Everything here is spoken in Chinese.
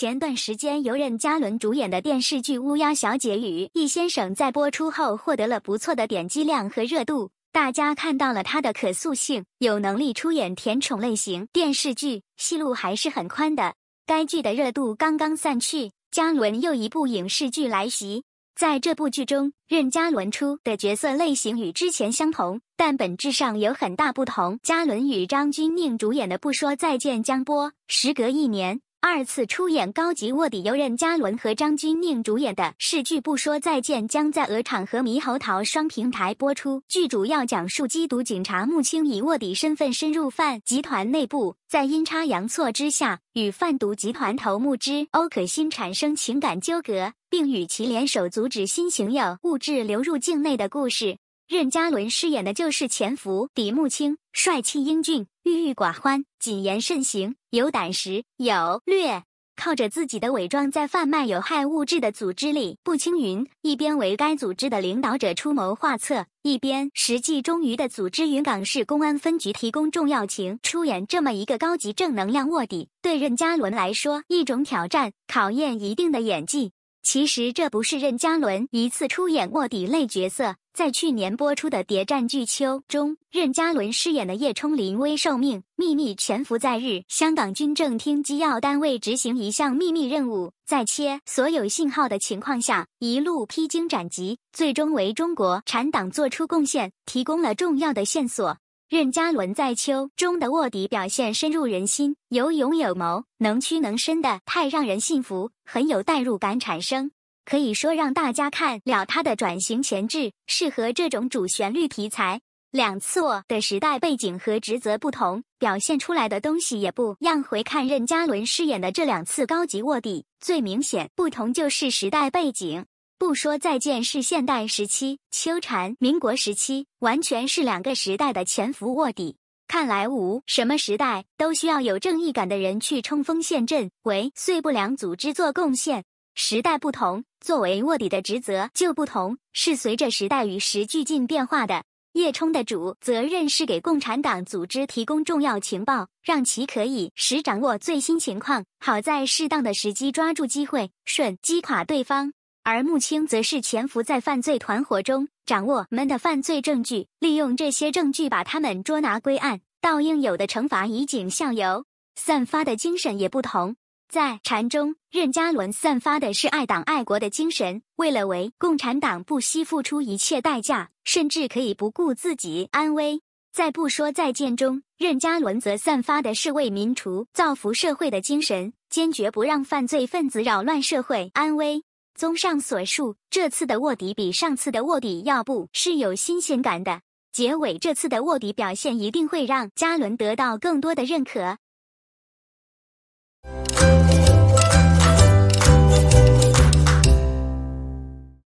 前段时间由任嘉伦主演的电视剧《乌鸦小姐与易先生》在播出后获得了不错的点击量和热度，大家看到了他的可塑性，有能力出演甜宠类型电视剧，戏路还是很宽的。该剧的热度刚刚散去，嘉伦又一部影视剧来袭。在这部剧中，任嘉伦出的角色类型与之前相同，但本质上有很大不同。嘉伦与张钧甯主演的《不说再见》将播，时隔一年。二次出演高级卧底由任嘉伦和张钧甯主演的是视剧《不说再见》将在鹅厂和猕猴桃双平台播出。剧主要讲述缉毒警察穆青以卧底身份深入贩集团内部，在阴差阳错之下与贩毒集团头目之欧可欣产生情感纠葛，并与其联手阻止新型有物质流入境内的故事。任嘉伦饰演的就是潜伏底穆青，帅气英俊。郁郁寡欢，谨言慎行，有胆识，有略，靠着自己的伪装在贩卖有害物质的组织里。步青云一边为该组织的领导者出谋划策，一边实际忠于的组织。云港市公安分局提供重要情，出演这么一个高级正能量卧底，对任嘉伦来说一种挑战，考验一定的演技。其实这不是任嘉伦一次出演卧底类角色。在去年播出的谍战剧《秋》中，任嘉伦饰演的叶冲临危受命，秘密潜伏在日香港军政厅机要单位执行一项秘密任务，在切所有信号的情况下，一路披荆斩棘，最终为中国产党做出贡献，提供了重要的线索。任嘉伦在《秋》中的卧底表现深入人心，有勇有谋，能屈能伸的太让人信服，很有代入感产生。可以说，让大家看了他的转型前置，适合这种主旋律题材。两次卧的时代背景和职责不同，表现出来的东西也不样。回看任嘉伦饰演的这两次高级卧底，最明显不同就是时代背景。不说再见是现代时期，秋蝉民国时期，完全是两个时代的潜伏卧底。看来，无什么时代，都需要有正义感的人去冲锋陷阵，为碎不良组织做贡献。时代不同，作为卧底的职责就不同，是随着时代与时俱进变化的。叶冲的主责任是给共产党组织提供重要情报，让其可以时掌握最新情况，好在适当的时机抓住机会，顺击垮对方；而穆青则是潜伏在犯罪团伙中，掌握们的犯罪证据，利用这些证据把他们捉拿归案，倒应有的惩罚以儆效尤，散发的精神也不同。在《禅》中，任嘉伦散发的是爱党爱国的精神，为了为共产党不惜付出一切代价，甚至可以不顾自己安危。在《不说再见》中，任嘉伦则散发的是为民除、造福社会的精神，坚决不让犯罪分子扰乱社会安危。综上所述，这次的卧底比上次的卧底要不是有新鲜感的结尾，这次的卧底表现一定会让嘉伦得到更多的认可。